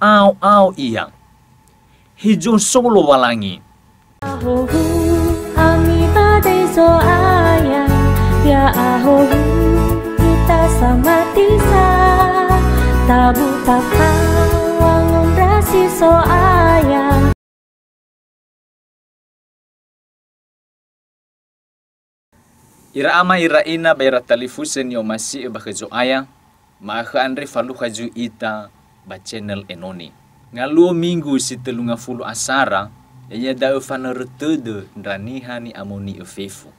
au-au iyang. Hijun solo walangi. Ahohu, ya Ira ama ira ina bayra talifusen yo masih ayang, maka Andre falu haju ita, ba channel enoni Ngaluo minggu si telunga fulu asara yaya dau fanarutudu ndanihani amoni efefu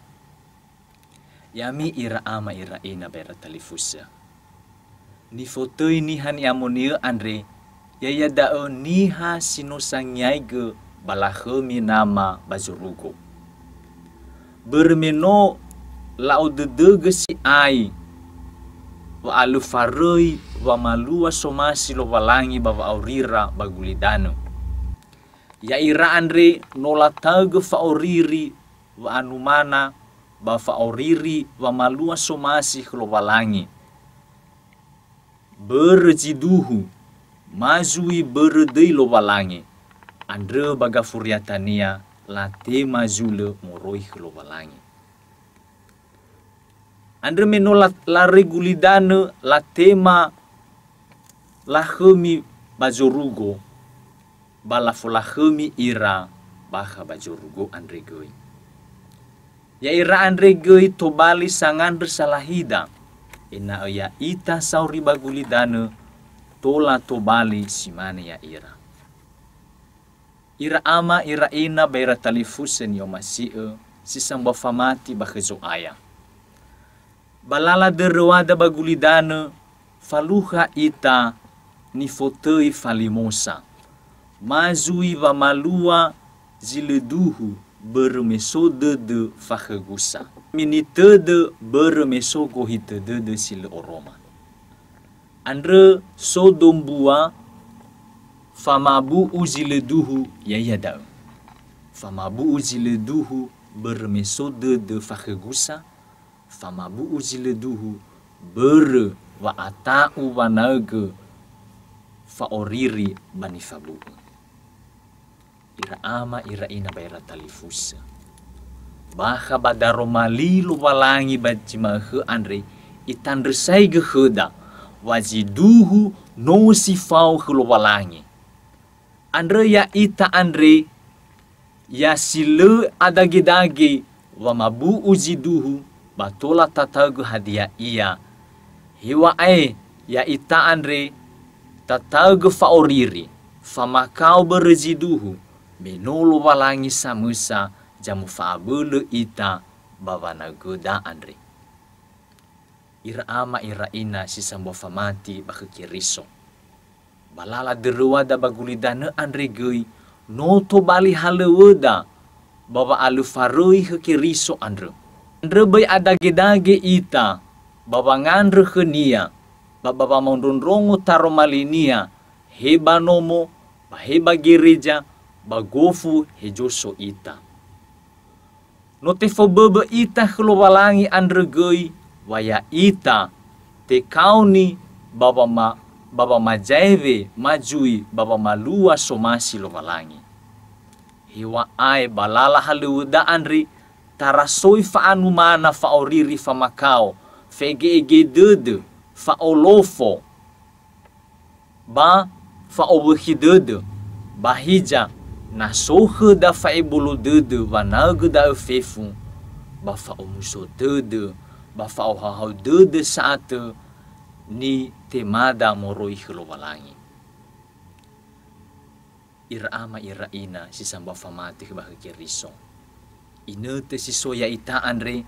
yami ira ama ira ina bera talifusa ni foto ini hani amoni e andre yaya dau niha sinosangyai ge balahumi nama bazurugo bermeno lau dedege si ai wa alu faroi wa malua somasi lo walangi bawa aurira bagulidano ya ira andre nola tagu fa auriri wa anumana bawa fa auriri wa malua somasi lo walangi berjiduhu mazui berdei lo walangi andre baga furiatania late mazule moroi lo walangi andre meno la, la regulidane la tema la hemi bajorugo bala la hemi ira baha bajorugo andre goi ya ira andre goi to bali sangan bersalahida ina ya ita sauri bagulidane tola to bali simane ya ira ira ama ira ina baira talifusen yo masie eh, bafamati baha zo aya balala deroada bagulidana faluha ita ni fotei falimosa mazui va malua zileduhu beremeso dede fahagusa minitede beremeso kohitedede sile oroma andre sodombua famabu uzileduhu yayadau famabu uzileduhu beremeso de fahagusa famabu uzileduhu bere wa ata'u wa nage faoriri banifabu ira ama ira ina baira talifusa baha badaro malilu walangi mahe andre itandre saige wazi duhu no fau hulu walangi andre ya ita andre ya sile adagi-dagi wa mabu duhu batula tatagu hadiah ia hiwa ai ya ita andre tatagu faoriri famakau bereziduhu menulu walangi samusa jamu fabulu ita bawa guda andre ira ama ira ina si sambo famati bakekiriso. balala derua da dana andre gui noto bali haleweda baba alu farui hekiriso andre Rebay ada gedage ita, bapa rehenia, bababa mondonrongo taromalinia, heba nomo, heba gereja, bagofu hejoso ita. Notifo bebe ita kelobalangi andregei, waya ita, te kauni babama bapa majaive majui baba malua somasi lovalangi. Hiwa ai balala da anri tara fa anu mana fa makao fegege dede olofo ba faobuhi dede bahija na sohe da faebulu dede vanaga da efefu ba fa omuso dede ba fa faohahau dede saate ni temada moroi hilobalangi irama iraina sisamba famati risong inete si soya ita andre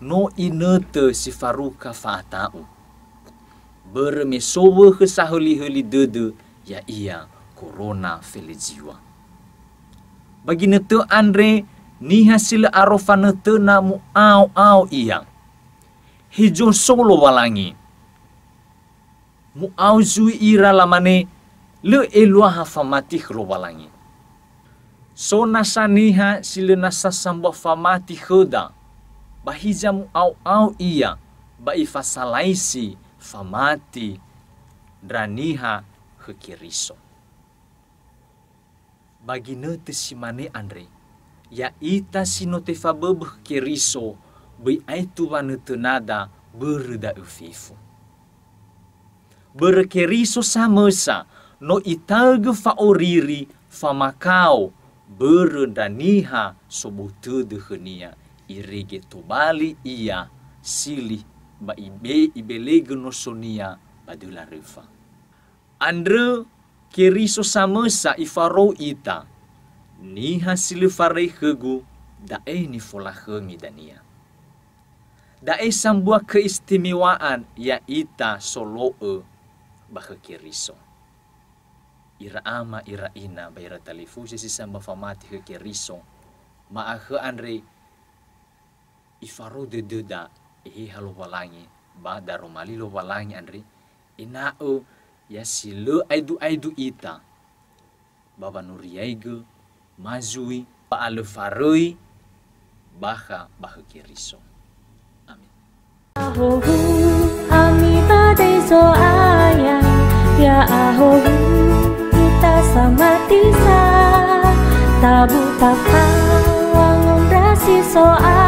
no inete si faruka fatau bermesowe kesahuli huli dede ya ia corona felijiwa bagi nete andre ni hasil arofa nete namu au au ia hijau solo walangi mu au zui ira lamane le elua hafamati kelo walangi sila nasa sambo famati khuda Bahijam au au iya, ia ifasalaisi famati draniha hekiriso bagi nete simane andre ya ita si sinote fabebe hekiriso bai aitu wanete nada berda ufifu Berkeriso samesa no itage faoriri famakau berendaniha sobotuduhenia irege tobali ia sili ba ibe ibelege nosonia badula rifa. andre keriso sa ifaro ita niha sili fare hegu da e fola hemi dania da e sambua keistimewaan ya ita soloe keriso ira ama ira ina baira talifusi samba famati heke riso ma ahe andre ifaro de deda ehe halo walangi ba daromali lo walangi andre ina e o ya silo aidu aidu ita baba nuriaigo mazui ba alefaroi baha baha keriso amin 我爱。